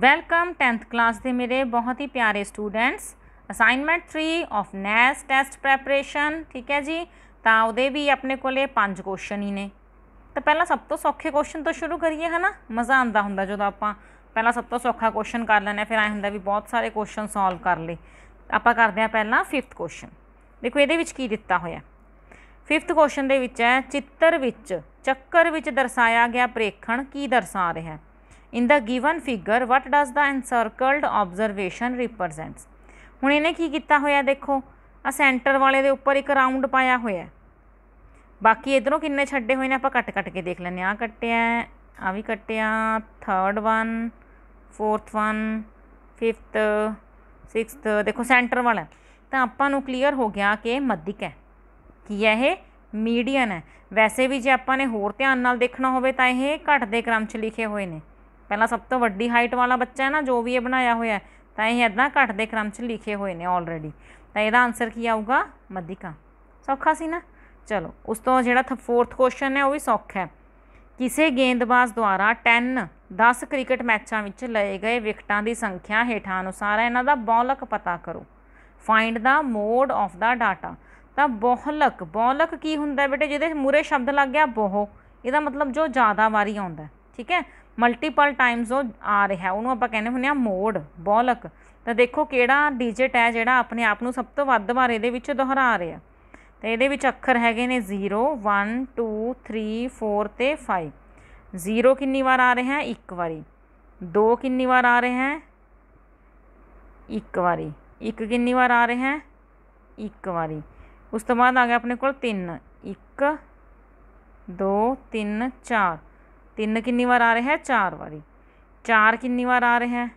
welcome 10th class ਦੇ ਮੇਰੇ ਬਹੁਤ ਹੀ ਪਿਆਰੇ students assignment 3 of NAS test preparation ਠੀਕ ਹੈ ਜੀ ਤਾਂ ਉਹਦੇ ਵੀ ਆਪਣੇ ਕੋਲੇ ਪੰਜ ਕੁਐਸਚਨ ਹੀ ਨੇ ਤਾਂ ਪਹਿਲਾਂ ਸਭ ਤੋਂ ਸੌਖੇ ਕੁਐਸਚਨ ਤੋਂ ਸ਼ੁਰੂ ਕਰੀਏ ਹਨਾ ਮਜ਼ਾ ਆਉਂਦਾ ਹੁੰਦਾ ਜਦੋਂ ਆਪਾਂ ਪਹਿਲਾਂ ਸਭ ਤੋਂ ਸੌਖਾ ਕੁਐਸਚਨ ਕਰ ਲੈਣਾ ਫਿਰ ਐ ਹੁੰਦਾ ਵੀ ਬਹੁਤ ਸਾਰੇ ਕੁਐਸਚਨ ਸੋਲਵ ਕਰ ਲਏ ਆਪਾਂ ਕਰਦੇ ਆ ਪਹਿਲਾਂ 5th ਕੁਐਸਚਨ ਦੇਖੋ ਇਹਦੇ ਵਿੱਚ ਕੀ ਦਿੱਤਾ ਹੋਇਆ 5th ਕੁਐਸਚਨ ਦੇ ਵਿੱਚ ਹੈ ਚਿੱਤਰ ਵਿੱਚ ਚੱਕਰ ਵਿੱਚ ਦਰਸਾਇਆ ਗਿਆ ਪ੍ਰੇਖਣ ਕੀ ਦਰਸਾ ਰਿਹਾ ਹੈ in the given figure what does the encircled observation represents ਹੁਣ ਇਹਨੇ ਕੀ ਕੀਤਾ ਹੋਇਆ ਦੇਖੋ ਆ ਸੈਂਟਰ ਵਾਲੇ ਦੇ ਉੱਪਰ ਇੱਕ ਰਾਉਂਡ ਪਾਇਆ ਹੋਇਆ ਬਾਕੀ ਇਧਰੋਂ ਕਿੰਨੇ ਛੱਡੇ ਹੋਏ ਨੇ ਆਪਾਂ ਕੱਟ ਕੱਟ ਕੇ ਦੇਖ ਲੈਂਦੇ ਆ ਕੱਟਿਆ ਆ ਵੀ ਕੱਟਿਆ 3rd 1 4th 1 5th 6th ਦੇਖੋ ਸੈਂਟਰ ਵਾਲਾ ਤਾਂ ਆਪਾਂ ਨੂੰ ਕਲੀਅਰ ਹੋ ਗਿਆ ਕਿ ਮੱਧਿਕ ਹੈ ਕੀ ਹੈ ਇਹ ਮੀਡੀਅਨ ਹੈ ਵੈਸੇ ਵੀ ਜੇ ਆਪਾਂ ਨੇ ਹੋਰ ਧਿਆਨ ਨਾਲ ਦੇਖਣਾ ਹੋਵੇ ਤਾਂ ਇਹ ਘਟਦੇ ਕ੍ਰਮ 'ਚ ਲਿਖੇ ਹੋਏ ਨੇ ਪਹਿਲਾਂ ਸਭ ਤੋਂ ਵੱਡੀ ਹਾਈਟ ਵਾਲਾ ਬੱਚਾ ਹੈ ਨਾ ਜੋ ਵੀ ਇਹ ਬਣਾਇਆ ਹੋਇਆ ਤਾਂ ਇਹ ਇਦਾਂ ਘਟਦੇ ਕ੍ਰਮ 'ਚ ਲਿਖੇ ਹੋਏ ਨੇ ਆਲਰੇਡੀ ਤਾਂ ਇਹਦਾ ਆਨਸਰ ਕੀ ਆਊਗਾ ਮਧਿਕਾ ਸੌਖਾ ਸੀ ਨਾ ਚਲੋ ਉਸ ਤੋਂ ਜਿਹੜਾ ਫੋਰਥ ਕੁਐਸਚਨ ਹੈ ਉਹ ਵੀ ਸੌਖਾ ਹੈ ਕਿਸੇ ਗੇਂਦਬਾਜ਼ ਦੁਆਰਾ 10 10 ਕ੍ਰਿਕਟ ਮੈਚਾਂ ਵਿੱਚ ਲਏ ਗਏ ਵਿਕਟਾਂ ਦੀ ਸੰਖਿਆ ਹੇਠਾਂ ਅਨੁਸਾਰ ਹੈ ਇਹਨਾਂ ਦਾ ਬੌਲਕ ਪਤਾ ਕਰੋ find the mode of the data ਤਾਂ ਬੌਲਕ ਬੌਲਕ ਕੀ ਹੁੰਦਾ ਬੇਟੇ ਜਿਹਦੇ ਮੂਰੇ ਸ਼ਬਦ ਲੱਗ ਗਿਆ ਬੋਹ ਇਹਦਾ ਮਤਲਬ ਜੋ ਜ਼ਿਆਦਾ ਵਾਰੀ ਆਉਂਦਾ ਠੀਕ ਹੈ ਮਲਟੀਪਲ ਟਾਈਮਸ ਉਹ ਆ ਰਿਹਾ ਉਹਨੂੰ ਆਪਾਂ ਕਹਿੰਦੇ ਹੁੰਦੇ ਆ ਮੋੜ ਬੋਲਕ ਤਾਂ ਦੇਖੋ ਕਿਹੜਾ ਡਿਜਿਟ ਹੈ ਜਿਹੜਾ ਆਪਣੇ ਆਪ ਨੂੰ ਸਭ ਤੋਂ ਵੱਧ ਵਾਰ ਇਹਦੇ ਵਿੱਚ ਦੁਹਰਾ ਰਿਹਾ ਤੇ ਇਹਦੇ ਵਿੱਚ ਅੱਖਰ ਹੈਗੇ ਨੇ 0 1 2 3 4 ਤੇ 5 0 ਕਿੰਨੀ ਵਾਰ ਆ ਰਿਹਾ ਹੈ ਇੱਕ ਵਾਰੀ 2 ਕਿੰਨੀ ਵਾਰ ਆ ਰਿਹਾ ਹੈ ਇੱਕ ਵਾਰੀ 1 ਕਿੰਨੀ ਵਾਰ ਆ ਰਿਹਾ ਹੈ ਇੱਕ ਵਾਰੀ ਉਸ ਤੋਂ ਬਾਅਦ ਆ ਗਿਆ ਆਪਣੇ ਕੋਲ 3 1 2 3 4 ਤਿੰਨ ਕਿੰਨੀ ਵਾਰ ਆ ਰਿਹਾ ਹੈ ਚਾਰ ਵਾਰੀ ਚਾਰ ਕਿੰਨੀ ਵਾਰ ਆ ਰਿਹਾ ਹੈ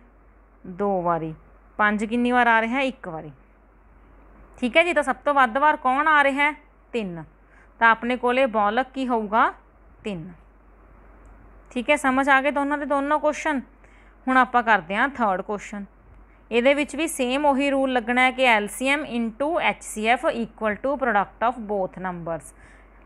ਦੋ ਵਾਰੀ ਪੰਜ ਕਿੰਨੀ ਵਾਰ ਆ ਰਿਹਾ ਹੈ ਇੱਕ ਵਾਰੀ ਠੀਕ ਹੈ ਜੀ ਤਾਂ ਸਭ ਤੋਂ ਵੱਧ ਵਾਰ ਕੌਣ ਆ ਰਿਹਾ ਹੈ ਤਿੰਨ ਤਾਂ ਆਪਣੇ ਕੋਲੇ ਬੌਲਕ ਕੀ ਹੋਊਗਾ ਤਿੰਨ ਠੀਕ ਹੈ ਸਮਝ ਆ ਗਏ ਦੋਨਾਂ ਦੇ ਦੋਨੋਂ ਕੁਐਸਚਨ ਹੁਣ ਆਪਾਂ ਕਰਦੇ ਹਾਂ ਥਰਡ ਕੁਐਸਚਨ ਇਹਦੇ ਵਿੱਚ ਵੀ ਸੇਮ ਉਹੀ ਰੂਲ ਲੱਗਣਾ ਹੈ ਕਿ LCM HCF equal to product of both numbers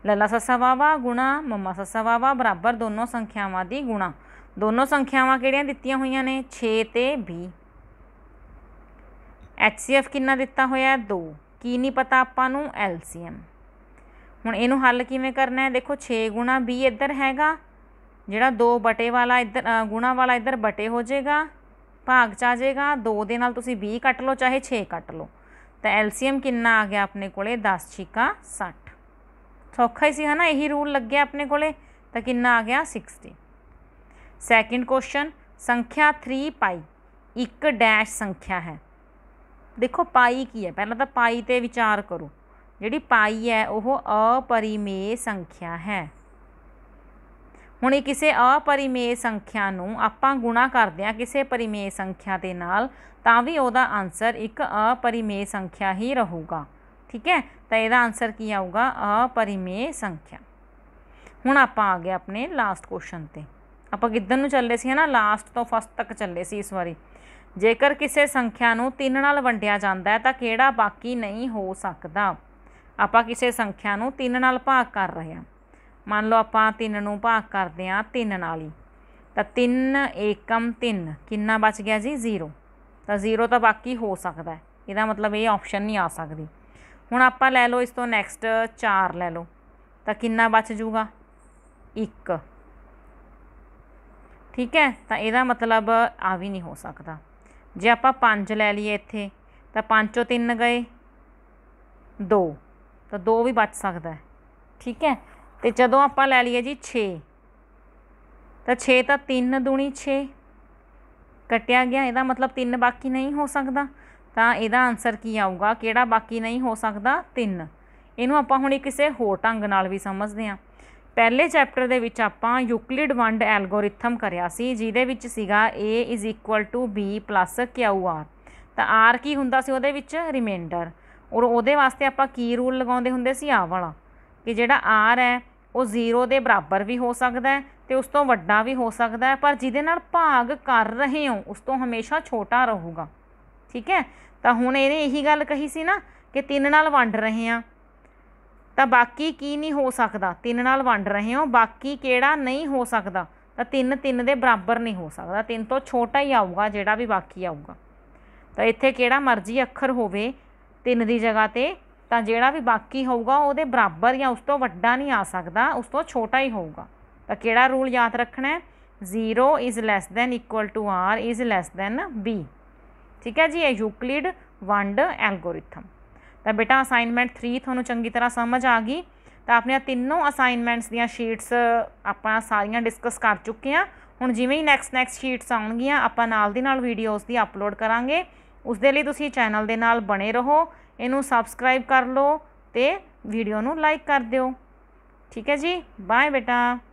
ਲੱਲਾ ਸੱਸਾ ਵਾਵਾ ਗੁਣਾ ਮੰਮਾ ਸੱਸਾ ਵਾਵਾ ਬਰਾਬਰ ਦੋਨੋਂ ਸੰਖਿਆਵਾਂ ਦੀ ਗੁਣਾ ਦੋਨੋਂ ਸੰਖਿਆਵਾਂ ਕਿਹੜੀਆਂ ਦਿੱਤੀਆਂ ਹੋਈਆਂ ਨੇ 6 ਤੇ 20 HCF ਕਿੰਨਾ ਦਿੱਤਾ ਹੋਇਆ ਹੈ 2 ਕੀ ਨਹੀਂ ਪਤਾ ਆਪਾਂ ਨੂੰ LCM ਹੁਣ ਇਹਨੂੰ ਹੱਲ ਕਿਵੇਂ ਕਰਨਾ ਹੈ ਦੇਖੋ 6 ਗੁਣਾ 20 ਇੱਧਰ ਹੈਗਾ ਜਿਹੜਾ 2 ਬਟੇ ਵਾਲਾ ਇੱਧਰ ਗੁਣਾ ਵਾਲਾ ਇੱਧਰ ਬਟੇ ਹੋ ਜਾਏਗਾ ਭਾਗ ਚ ਆ ਜਾਏਗਾ 2 ਦੇ ਨਾਲ ਤੁਸੀਂ 20 ਕੱਟ ਲਓ ਚਾਹੇ 6 ਕੱਟ ਲਓ ਤਾਂ LCM ਕਿੰਨਾ ਆ ਗਿਆ ਆਪਣੇ ਕੋਲੇ 10 ਛਿਕਾ 60 ਸੌਖਾ ਹੀ ਸੀ ਹਨਾ ਇਹੀ ਰੂਲ ਲੱਗਿਆ ਆਪਣੇ ਕੋਲੇ ਤਾਂ ਕਿੰਨਾ ਆ ਗਿਆ 60 ਸੈਕਿੰਡ ਕੁਐਸਚਨ ਸੰਖਿਆ 3 ਪਾਈ ਇੱਕ ਡੈਸ਼ ਸੰਖਿਆ ਹੈ ਦੇਖੋ ਪਾਈ ਕੀ ਹੈ ਪਹਿਲਾਂ ਤਾਂ ਪਾਈ ਤੇ ਵਿਚਾਰ ਕਰੋ ਜਿਹੜੀ ਪਾਈ ਹੈ ਉਹ ਅਪਰਿਮੇਯ ਸੰਖਿਆ ਹੈ ਹੁਣ ਇਹ ਕਿਸੇ ਅਪਰਿਮੇਯ ਸੰਖਿਆ ਨੂੰ ਆਪਾਂ ਗੁਣਾ ਕਰਦੇ ਆ ਕਿਸੇ ਪਰਿਮੇਯ ਸੰਖਿਆ ਦੇ ਨਾਲ ਤਾਂ ਵੀ ਉਹਦਾ ਆਨਸਰ ਇੱਕ ਅਪਰਿਮੇਯ ਸੰਖਿਆ ਹੀ ਰਹੂਗਾ ਠੀਕ ਹੈ ਤਾਂ ਇਹਦਾ ਆਨਸਰ ਕੀ ਆਊਗਾ ਅਪਰਿਮੇਯ ਸੰਖਿਆ ਹੁਣ ਆਪਾਂ ਆ ਗਏ ਆਪਣੇ ਲਾਸਟ ਕੁਐਸਚਨ ਤੇ ਆਪਾਂ ਕਿੱਧਰ ਨੂੰ ਚੱਲੇ ਸੀ ਹਨਾ ਲਾਸਟ ਤੋਂ ਫਸਟ ਤੱਕ ਚੱਲੇ ਸੀ ਇਸ ਵਾਰੀ ਜੇਕਰ ਕਿਸੇ ਸੰਖਿਆ ਨੂੰ 3 ਨਾਲ ਵੰਡਿਆ ਜਾਂਦਾ ਹੈ ਤਾਂ ਕਿਹੜਾ ਬਾਕੀ ਨਹੀਂ ਹੋ ਸਕਦਾ ਆਪਾਂ ਕਿਸੇ ਸੰਖਿਆ ਨੂੰ 3 ਨਾਲ ਭਾਗ ਕਰ ਰਹੇ ਹਾਂ ਮੰਨ ਲਓ ਆਪਾਂ 3 ਨੂੰ ਭਾਗ ਕਰਦੇ ਹਾਂ 3 ਨਾਲ ਹੀ ਤਾਂ 3 ਏਕਮ 3 ਕਿੰਨਾ ਬਚ ਗਿਆ ਜੀ 0 ਤਾਂ 0 ਤਾਂ ਬਾਕੀ ਹੋ ਸਕਦਾ ਇਹਦਾ ਮਤਲਬ ਇਹ ਆਪਸ਼ਨ ਨਹੀਂ ਆ ਸਕਦੀ ਹੁਣ ਆਪਾਂ ਲੈ ਲਓ ਇਸ ਤੋਂ ਨੈਕਸਟ 4 ਲੈ ਲਓ ਤਾਂ ਕਿੰਨਾ ਬਚ ਜੂਗਾ 1 ਠੀਕ ਹੈ ਤਾਂ ਇਹਦਾ ਮਤਲਬ ਆ ਵੀ ਨਹੀਂ ਹੋ ਸਕਦਾ ਜੇ ਆਪਾਂ 5 ਲੈ ਲਈਏ ਇੱਥੇ ਤਾਂ 5 ਚੋਂ 3 ਗਏ 2 ਤਾਂ 2 ਵੀ ਬਚ ਸਕਦਾ ਹੈ ਠੀਕ ਹੈ ਤੇ ਜਦੋਂ ਆਪਾਂ ਲੈ ਲਈਏ ਜੀ 6 ਤਾਂ 6 ਤਾਂ 3 ਦੂਣੀ 6 ਕਟਿਆ ਗਿਆ ਇਹਦਾ ਮਤਲਬ 3 ਬਾਕੀ ਨਹੀਂ ਹੋ ਸਕਦਾ ਤਾਂ ਇਹਦਾ ਆਨਸਰ ਕੀ ਆਊਗਾ ਕਿਹੜਾ ਬਾਕੀ ਨਹੀਂ ਹੋ ਸਕਦਾ 3 ਇਹਨੂੰ ਆਪਾਂ ਹੁਣ ਕਿਸੇ ਹੋਰ ਢੰਗ ਨਾਲ ਵੀ ਸਮਝਦੇ ਹਾਂ ਪਹਿਲੇ ਚੈਪਟਰ ਦੇ ਵਿੱਚ ਆਪਾਂ ਯੂਕਲਿਡ ਵੰਡ ਐਲਗੋਰਿਥਮ ਕਰਿਆ ਸੀ ਜਿਹਦੇ ਵਿੱਚ ਸੀਗਾ a b q r ਤਾਂ r ਕੀ ਹੁੰਦਾ ਸੀ ਉਹਦੇ ਵਿੱਚ ਰਿਮਾਈਂਡਰ ਔਰ ਉਹਦੇ ਵਾਸਤੇ ਆਪਾਂ ਕੀ ਰੂਲ ਲਗਾਉਂਦੇ ਹੁੰਦੇ ਸੀ ਆ ਵਾਲਾ ਕਿ ਜਿਹੜਾ r ਹੈ ਉਹ 0 ਦੇ ਬਰਾਬਰ ਵੀ ਹੋ ਸਕਦਾ ਹੈ ਤੇ ਉਸ ਤੋਂ ਵੱਡਾ ਵੀ ਹੋ ਸਕਦਾ ਹੈ ਪਰ ਜਿਹਦੇ ਨਾਲ ਭਾਗ ਕਰ ਰਹੇ ਹੋ ਉਸ ਤੋਂ ਹਮੇਸ਼ਾ ਛੋਟਾ ਰਹੂਗਾ ਠੀਕ ਹੈ ਤਾਂ ਹੁਣ ਇਹਨੇ ਇਹੀ ਗੱਲ ਕਹੀ ਸੀ ਨਾ ਕਿ ਤਿੰਨ ਨਾਲ ਵੰਡ ਰਹੇ ਆ ਤਾਂ ਬਾਕੀ ਕੀ ਨਹੀਂ ਹੋ ਸਕਦਾ ਤਿੰਨ ਨਾਲ ਵੰਡ ਰਹੇ ਹੋ ਬਾਕੀ ਕਿਹੜਾ ਨਹੀਂ ਹੋ ਸਕਦਾ ਤਾਂ ਤਿੰਨ ਤਿੰਨ ਦੇ ਬਰਾਬਰ ਨਹੀਂ ਹੋ ਸਕਦਾ ਤਿੰਨ ਤੋਂ ਛੋਟਾ ਹੀ ਆਊਗਾ ਜਿਹੜਾ ਵੀ ਬਾਕੀ ਆਊਗਾ ਤਾਂ ਇੱਥੇ ਕਿਹੜਾ ਮਰਜ਼ੀ ਅੱਖਰ ਹੋਵੇ ਤਿੰਨ ਦੀ ਜਗ੍ਹਾ ਤੇ ਤਾਂ ਜਿਹੜਾ ਵੀ ਬਾਕੀ ਹੋਊਗਾ ਉਹਦੇ ਬਰਾਬਰ ਜਾਂ ਉਸ ਤੋਂ ਵੱਡਾ ਨਹੀਂ ਆ ਸਕਦਾ ਉਸ ਤੋਂ ਛੋਟਾ ਹੀ ਹੋਊਗਾ ਤਾਂ ਕਿਹੜਾ ਰੂਲ ਯਾਦ ਰੱਖਣਾ ਹੈ 0 is less than equal to r is less than b ਠੀਕ ਹੈ ਜੀ ਇਹ ਯੂਕਲਿਡ ਵੰਡ ਐਲਗੋਰਿਥਮ ਤਾਂ ਬੇਟਾ ਅਸਾਈਨਮੈਂਟ 3 ਤੁਹਾਨੂੰ ਚੰਗੀ ਤਰ੍ਹਾਂ ਸਮਝ ਆ ਗਈ ਤਾਂ ਆਪਣੇ ਤਿੰਨੋਂ ਅਸਾਈਨਮੈਂਟਸ ਦੀਆਂ ਸ਼ੀਟਸ ਆਪਾਂ ਸਾਰੀਆਂ ਡਿਸਕਸ ਕਰ ਚੁੱਕੇ ਆ ਹੁਣ ਜਿਵੇਂ ਹੀ ਨੈਕਸਟ ਨੈਕਸਟ ਸ਼ੀਟਸ ਆਉਣਗੀਆਂ ਆਪਾਂ ਨਾਲ ਦੀ ਨਾਲ ਵੀਡੀਓਜ਼ ਦੀ ਅਪਲੋਡ ਕਰਾਂਗੇ ਉਸ ਦੇ ਲਈ ਤੁਸੀਂ ਚੈਨਲ ਦੇ ਨਾਲ ਬਣੇ ਰਹੋ ਇਹਨੂੰ ਸਬਸਕ੍ਰਾਈਬ ਕਰ ਲਓ ਤੇ ਵੀਡੀਓ ਨੂੰ ਲਾਈਕ ਕਰ ਦਿਓ ਠੀਕ ਹੈ ਜੀ ਬਾਏ ਬੇਟਾ